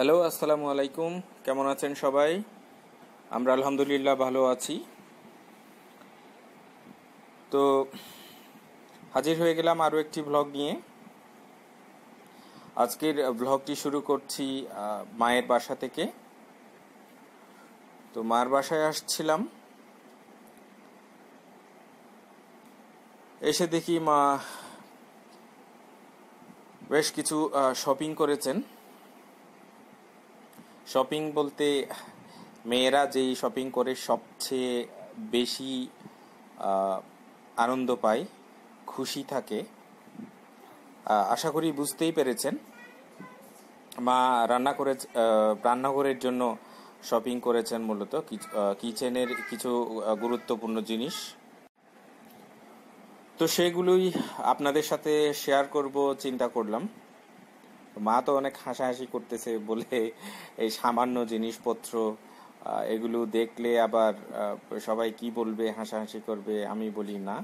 hello আসসালামু আলাইকুম কেমন আছেন সবাই আমরা আলহামদুলিল্লাহ ভালো আছি তো হাজির হয়ে গেলাম আরও একটি ব্লগ নিয়ে আজকের ব্লগটি শুরু করছি মায়ের বাসা থেকে তো মার বাসায় আসছিলাম এসে দেখি মা বেশ কিছু শপিং করেছেন শপিং বলতে মেয়েরা যেই শপিং করে সবচেয়ে বেশি আনন্দ পায় খুশি থাকে আশা করি বুঝতেই পেরেছেন মা রান্না করে রান্নাঘরের জন্য শপিং করেছেন মূলত কিচেনের কিছু গুরুত্বপূর্ণ জিনিস তো সেগুলোই আপনাদের সাথে শেয়ার করব চিন্তা করলাম মা তো অনেক হাসাহাসি করতেছে বলে এই সামান্য জিনিসপত্র এগুলো দেখলে আবার সবাই কি বলবে হাসাহাসি করবে আমি বলি না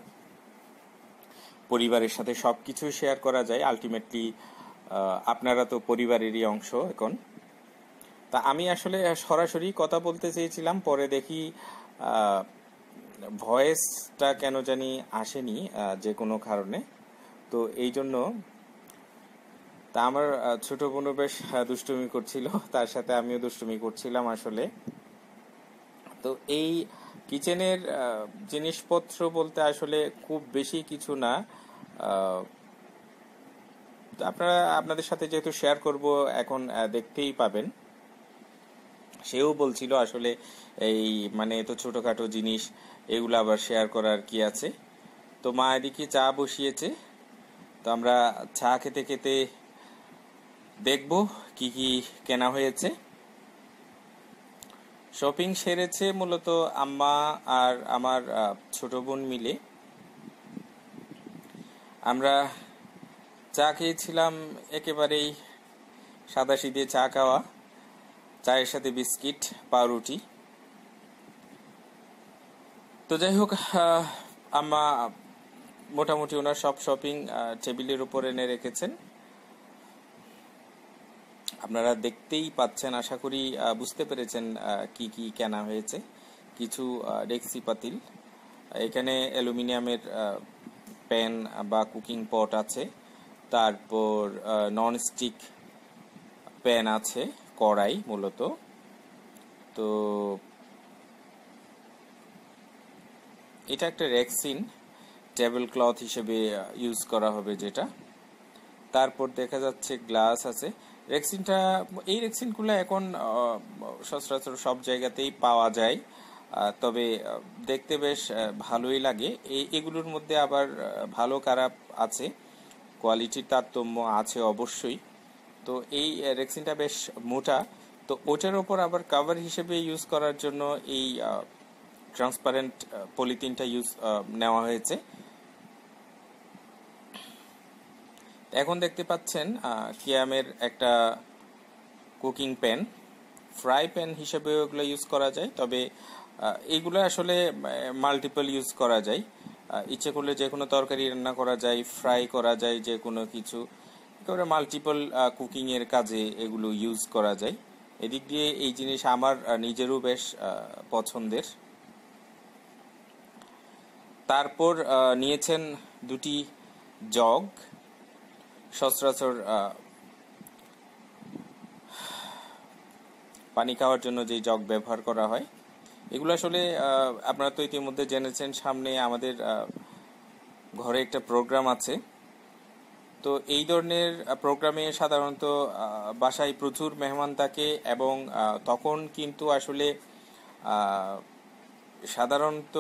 পরিবারের সাথে সব কিছু শেয়ার করা যায় আলটিমেটলি আপনারা তো পরিবারেরই অংশ এখন তা আমি আসলে সরাসরি কথা বলতে চেয়েছিলাম পরে দেখি ভয়েসটা কেন জানি আসেনি যে কোনো কারণে তো এই জন্য তা আমার ছোট বোনও বেশ দুষ্টুমি করছিল তার সাথে আমিও দুষ্টুমি করছিলাম আসলে তো এই কিচেনের জিনিসপত্র বলতে আসলে খুব বেশি কিছু না আপনারা আপনাদের সাথে যেহেতু শেয়ার করব এখন দেখতেই পাবেন সেও বলছিল আসলে এই মানে তো ছোটখাটো জিনিস এগুলো আবার শেয়ার করার কি আছে তো মা এদিকে চা বসিয়েছে তো আমরা চা খেতে খেতে দেখব কি কি কেনা হয়েছে শপিং সেরেছে মূলত আম্মা আর আমার ছোট বোন মিলে আমরা চা খেয়েছিলাম একেবারেই সাদা সিদে চা খাওয়া চায়ের সাথে বিস্কিট পাউরুটি তো যাই হোক আম্মা মোটামুটি ওনার সব শপিং টেবিলের উপর এনে রেখেছেন আপনারা দেখতেই পাচ্ছেন আশা করি বুঝতে পেরেছেন কি কি কেনা হয়েছে কিছু ডেক্সি পাতিল এখানে অ্যালুমিনিয়ামের প্যান বা কুকিং পট আছে তারপর ননস্টিক প্যান আছে কড়াই মূলত তো এটা একটা রেক্সিন টেবিল ক্লথ হিসেবে ইউজ করা হবে যেটা তারপর দেখা যাচ্ছে গ্লাস আছে রেক্সিনটা এই রেক্সিনগুলো এখন সচরাচর সব জায়গাতেই পাওয়া যায় তবে দেখতে বেশ ভালোই লাগে এই এগুলোর মধ্যে আবার ভালো খারাপ আছে কোয়ালিটির তারতম্য আছে অবশ্যই তো এই রেক্সিনটা বেশ মোটা তো ওটার ওপর আবার কাভার হিসেবে ইউজ করার জন্য এই ট্রান্সপারেন্ট পলিথিনটা ইউজ নেওয়া হয়েছে এখন দেখতে পাচ্ছেন কিয়ামের একটা কুকিং প্যান ফ্রাই প্যান হিসেবে এগুলো ইউজ করা যায় তবে এগুলো আসলে মাল্টিপল ইউজ করা যায় ইচ্ছে করলে যে কোনো তরকারি রান্না করা যায় ফ্রাই করা যায় যে কোনো কিছু একেবারে মাল্টিপল কুকিংয়ের কাজে এগুলো ইউজ করা যায় এদিক দিয়ে এই জিনিস আমার নিজেরও বেশ পছন্দের তারপর নিয়েছেন দুটি জগ সচরাচর পানি খাওয়ার জন্য যে জগ ব্যবহার করা হয় এগুলো আসলে আপনারা তো ইতিমধ্যে জেনেছেন সামনে আমাদের ঘরে একটা প্রোগ্রাম আছে তো এই ধরনের প্রোগ্রামে সাধারণত বাসায় প্রচুর মেহমান থাকে এবং তখন কিন্তু আসলে সাধারণত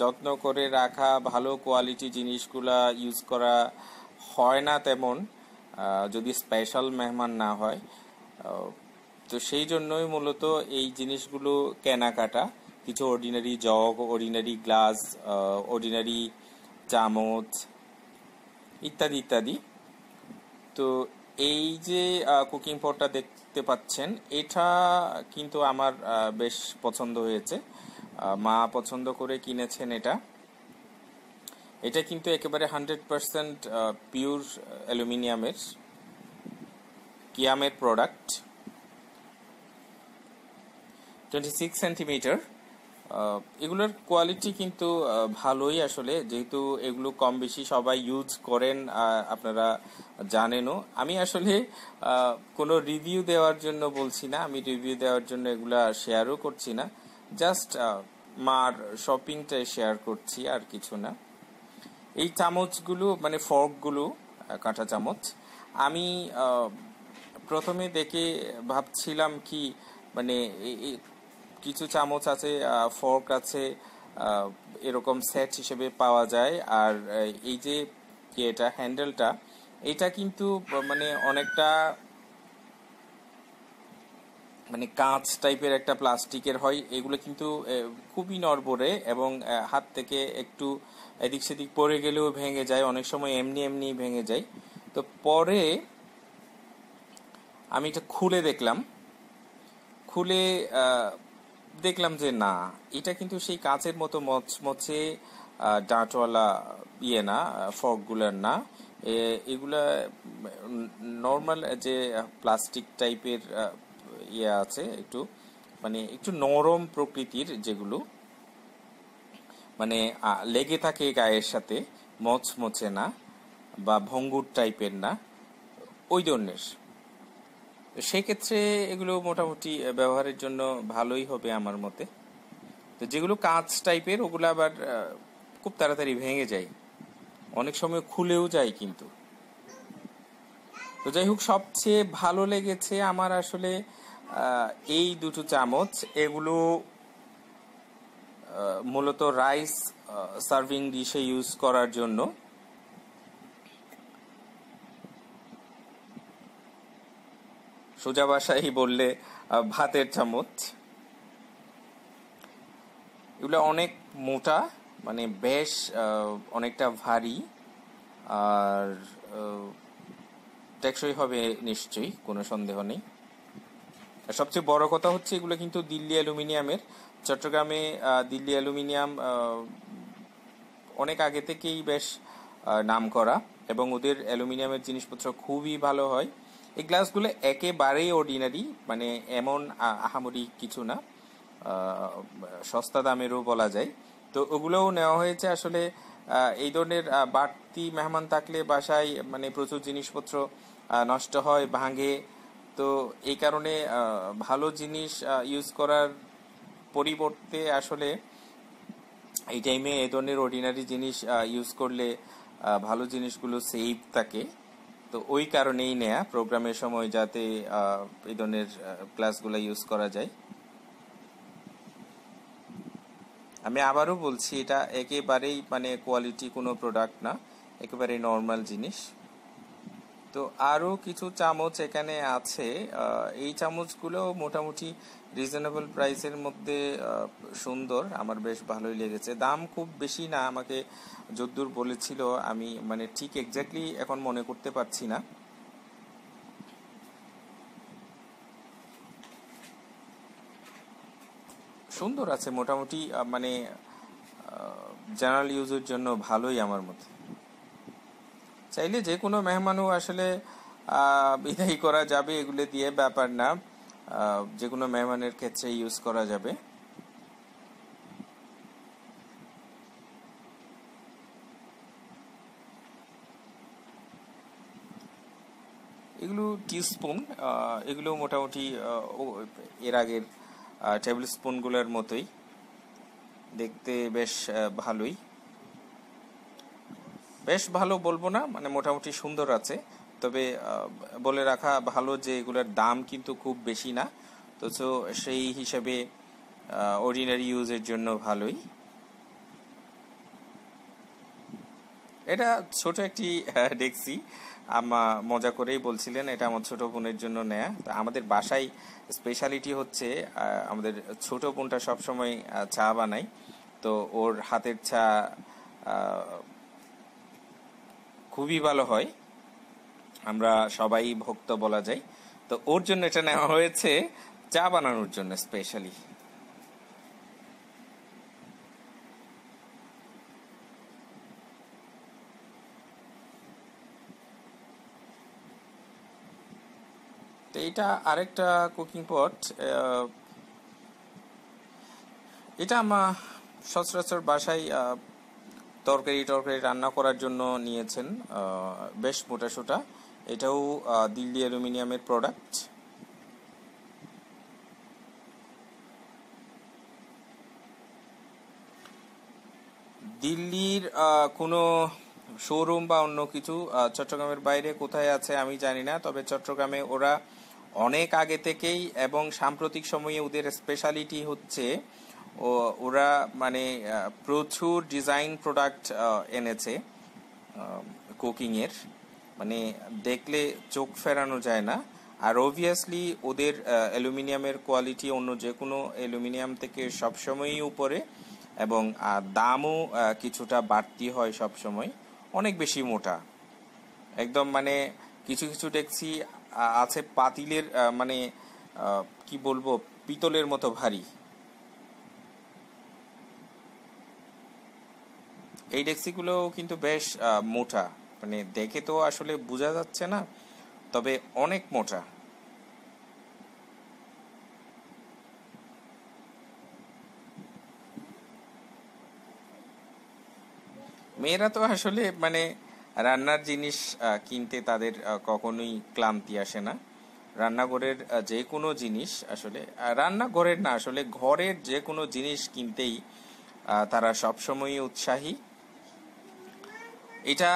যত্ন করে রাখা ভালো কোয়ালিটি জিনিসগুলা ইউজ করা হয় না তেমন যদি স্পেশাল মেহমান না হয় তো সেই জন্যই মূলত এই জিনিসগুলো কেনাকাটা কিছু ordinary jug ordinary glass ordinary চামচ ইত্যাদি ইত্যাদি তো এই যে কুকিং পটটা দেখতে পাচ্ছেন এটা কিন্তু আমার বেশ পছন্দ হয়েছে মা পছন্দ করে কিনেছেন এটা এটা কিন্তু একেবারে হান্ড্রেড পারসেন্ট পিওর অ্যালুমিনিয়ামের কিয়ামের প্রোডাক্ট টোয়েন্টি সিক্স সেন্টিমিটার এগুলোর কোয়ালিটি কিন্তু ভালোই আসলে যেহেতু এগুলো কম বেশি সবাই ইউজ করেন আপনারা জানেনও আমি আসলে কোনো রিভিউ দেওয়ার জন্য বলছি না আমি রিভিউ দেওয়ার জন্য এগুলো শেয়ারও করছি না জাস্ট মার শপিংটাই শেয়ার করছি আর কিছু না এই চামচগুলো মানে ফর্কগুলো কাঁটা চামচ আমি প্রথমে দেখে ভাবছিলাম কি মানে কিছু চামচ আছে ফর্ক আছে এরকম সেট হিসেবে পাওয়া যায় আর এই যে এটা হ্যান্ডেলটা এটা কিন্তু মানে অনেকটা মানে কাঁচ টাইপের একটা প্লাস্টিকের হয় এগুলো কিন্তু খুবই নরবরে এবং হাত থেকে একটু এদিক সেদিক পড়ে গেলেও ভেঙে যায় অনেক সময় এমনি এমনি ভেঙে যায় তো পরে আমি এটা খুলে দেখলাম খুলে দেখলাম যে না এটা কিন্তু সেই কাঁচের মতো মচমচে ডাঁটওয়ালা ইয়ে না ফকগুলার না এগুলা নর্মাল যে প্লাস্টিক টাইপের ইয়ে আছে একটু মানে একটু নরম প্রকৃতির যেগুলো মানে লেগে থাকে গায়ের সাথে মচমচে না বা ভঙ্গুর টাইপের না ওই ধরনের সেক্ষেত্রে এগুলো মোটামুটি ব্যবহারের জন্য ভালোই হবে আমার মতে তো যেগুলো কাঁচ টাইপের ওগুলো আবার খুব তাড়াতাড়ি ভেঙে যায় অনেক সময় খুলেও যায় কিন্তু তো যাই হোক সবচেয়ে ভালো লেগেছে আমার আসলে এই দুটো চামচ এগুলো মূলত রাইস সার্ভিং ডিশে ইউজ করার জন্য সোজা বাসাই বললে ভাতের চামচ এগুলো অনেক মোটা মানে বেশ অনেকটা ভারী আর টেকসই হবে নিশ্চয়ই কোনো সন্দেহ নেই সবচেয়ে বড় কথা হচ্ছে এগুলো কিন্তু দিল্লি অ্যালুমিনিয়ামের চট্টগ্রামে দিল্লি অ্যালুমিনিয়াম অনেক আগে থেকেই বেশ নাম করা এবং ওদের অ্যালুমিনিয়ামের জিনিসপত্র খুবই ভালো হয় এই গ্লাসগুলো একেবারেই অর্ডিনারি মানে এমন আহামরি কিছু না সস্তা দামেরও বলা যায় তো ওগুলোও নেওয়া হয়েছে আসলে এই ধরনের বাড়তি মেহমান থাকলে বাসায় মানে প্রচুর জিনিসপত্র নষ্ট হয় ভাঙে তো এই কারণে ভালো জিনিস ইউজ করার পরিবর্তে আসলে এই টাইমে এ ধরনের অর্ডিনারি জিনিস ইউজ করলে ভালো জিনিসগুলো সেভ থাকে তো ওই কারণেই নেয়া প্রোগ্রামের সময় যাতে এই ধরনের ক্লাসগুলো ইউজ করা যায় আমি আবারও বলছি এটা একেবারেই মানে কোয়ালিটি কোনো প্রোডাক্ট না একেবারেই নর্মাল জিনিস তো আরও কিছু চামচ এখানে আছে এই চামচগুলো মোটামুটি রিজনেবল প্রাইসের মধ্যে সুন্দর আমার বেশ ভালোই লেগেছে দাম খুব বেশি না আমাকে যদ্দূর বলেছিল আমি মানে ঠিক এক্স্যাক্টলি এখন মনে করতে পারছি না সুন্দর আছে মোটামুটি মানে জেনারেল ইউজের জন্য ভালোই আমার মতে চাইলে যে কোনো মেহমানও আসলে বিদায়ী করা যাবে এগুলো দিয়ে ব্যাপার না যে কোনো মেহমানের ক্ষেত্রে ইউজ করা যাবে এগুলো টিস্পুন এগুলো মোটামুটি এর আগের টেবিল স্পুনগুলোর মতোই দেখতে বেশ ভালোই বেশ ভালো বলবো না মানে মোটামুটি সুন্দর আছে তবে বলে রাখা ভালো যে এগুলোর দাম কিন্তু খুব বেশি না তো সো সেই হিসাবে অর্ডিনারি ইউজের জন্য ভালোই এটা ছোট একটি ডেক্সি আমা মজা করেই বলছিলেন এটা আমার ছোট বোনের জন্য নেয়া তা আমাদের বাসায় স্পেশালিটি হচ্ছে আমাদের ছোট বোনটা সবসময় চা বানায় তো ওর হাতের চা খুবই ভালো হয় আমরা সবাই ভক্ত বলা যায় তো ওর জন্য এটা নেওয়া হয়েছে চা বানানোর জন্য স্পেশালি তো এটা আরেকটা কুকিং পট এটা আমার সচরাচর বাসায় তরকারি টরকারি রান্না করার জন্য নিয়েছেন বেশ মোটাসোটা এটাও দিল্লি অ্যালুমিনিয়ামের প্রোডাক্ট দিল্লির কোনো শোরুম বা অন্য কিছু চট্টগ্রামের বাইরে কোথায় আছে আমি জানি না তবে চট্টগ্রামে ওরা অনেক আগে থেকেই এবং সাম্প্রতিক সময়ে ওদের স্পেশালিটি হচ্ছে ওরা মানে প্রচুর ডিজাইন প্রোডাক্ট এনেছে কুকিংয়ের মানে দেখলে চোখ ফেরানো যায় না আর অবভিয়াসলি ওদের অ্যালুমিনিয়ামের কোয়ালিটি অন্য যে কোনো অ্যালুমিনিয়াম থেকে সবসময়ই উপরে এবং দামও কিছুটা বাড়তি হয় সবসময় অনেক বেশি মোটা একদম মানে কিছু কিছু ট্যাক্সি আছে পাতিলের মানে কি বলবো পিতলের মতো ভারী এই ডেক্সিগুলো কিন্তু বেশ মোটা মানে দেখে তো আসলে বোঝা যাচ্ছে না তবে অনেক মোটা মেয়েরা তো আসলে মানে রান্নার জিনিস কিনতে তাদের কখনোই ক্লান্তি আসে না রান্নাঘরের যে কোনো জিনিস আসলে রান্নাঘরের না আসলে ঘরের যে কোনো জিনিস কিনতেই তারা সবসময়ই উৎসাহী এটা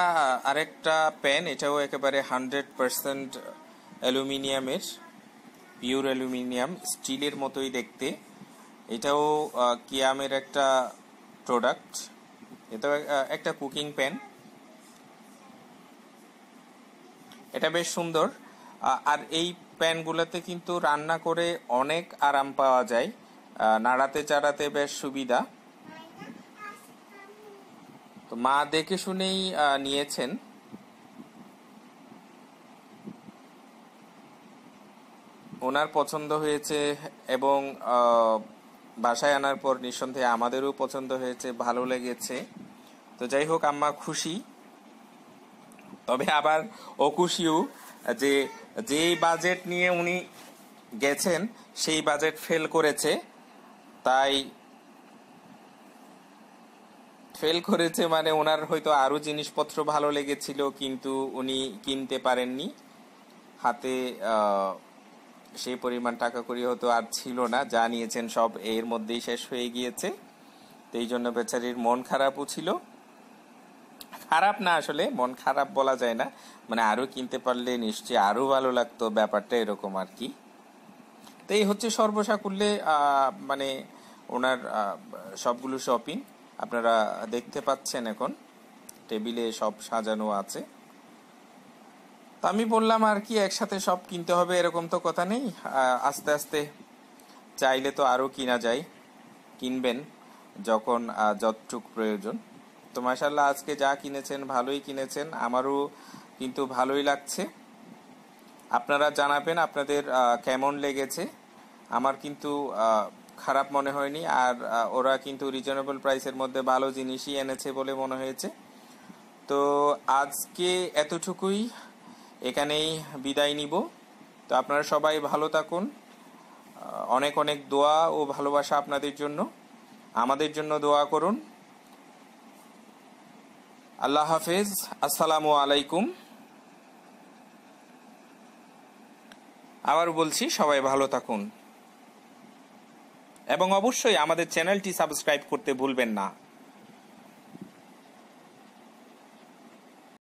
আরেকটা প্যান এটাও একেবারে হান্ড্রেড পারসেন্ট অ্যালুমিনিয়ামের পিওর অ্যালুমিনিয়াম স্টিলের মতোই দেখতে এটাও কিয়ামের একটা প্রোডাক্ট এটাও একটা কুকিং প্যান এটা বেশ সুন্দর আর এই প্যানগুলোতে কিন্তু রান্না করে অনেক আরাম পাওয়া যায় নাড়াতে চাড়াতে বেশ সুবিধা মা দেখে শুনেই নিয়েছেন ওনার পছন্দ হয়েছে এবং বাসায় আনার পর নিঃসন্দেহে আমাদেরও পছন্দ হয়েছে ভালো লেগেছে তো যাই হোক আম্মা খুশি তবে আবার খুশিও যে যেই বাজেট নিয়ে উনি গেছেন সেই বাজেট ফেল করেছে তাই ফেল করেছে মানে ওনার হয়তো আরও জিনিসপত্র ভালো লেগেছিল কিন্তু উনি কিনতে পারেননি হাতে সেই পরিমাণ টাকা করি হয়তো আর ছিল না যা নিয়েছেন সব এর মধ্যেই শেষ হয়ে গিয়েছে তো এই জন্য বেচারির মন খারাপও ছিল খারাপ না আসলে মন খারাপ বলা যায় না মানে আরও কিনতে পারলে নিশ্চয়ই আরও ভালো লাগতো ব্যাপারটা এরকম আর কি তো এই হচ্ছে সর্বসাকুল্যে মানে ওনার সবগুলো শপিং আপনারা দেখতে পাচ্ছেন এখন টেবিলে সব সাজানো আছে তা আমি বললাম আর কি একসাথে সব কিনতে হবে এরকম তো কথা নেই আস্তে আস্তে চাইলে তো আরও কিনা যায় কিনবেন যখন যতটুক প্রয়োজন তো মাসাল্লাহ আজকে যা কিনেছেন ভালোই কিনেছেন আমারও কিন্তু ভালোই লাগছে আপনারা জানাবেন আপনাদের কেমন লেগেছে আমার কিন্তু খারাপ মনে হয়নি আর ওরা কিন্তু রিজনেবল প্রাইসের মধ্যে ভালো জিনিসই এনেছে বলে মনে হয়েছে তো আজকে এতটুকুই এখানেই বিদায় নিব তো আপনারা সবাই ভালো থাকুন অনেক অনেক দোয়া ও ভালোবাসা আপনাদের জন্য আমাদের জন্য দোয়া করুন আল্লাহ হাফেজ আসসালামু আলাইকুম আবার বলছি সবাই ভালো থাকুন এবং অবশ্যই আমাদের চ্যানেলটি সাবস্ক্রাইব করতে ভুলবেন না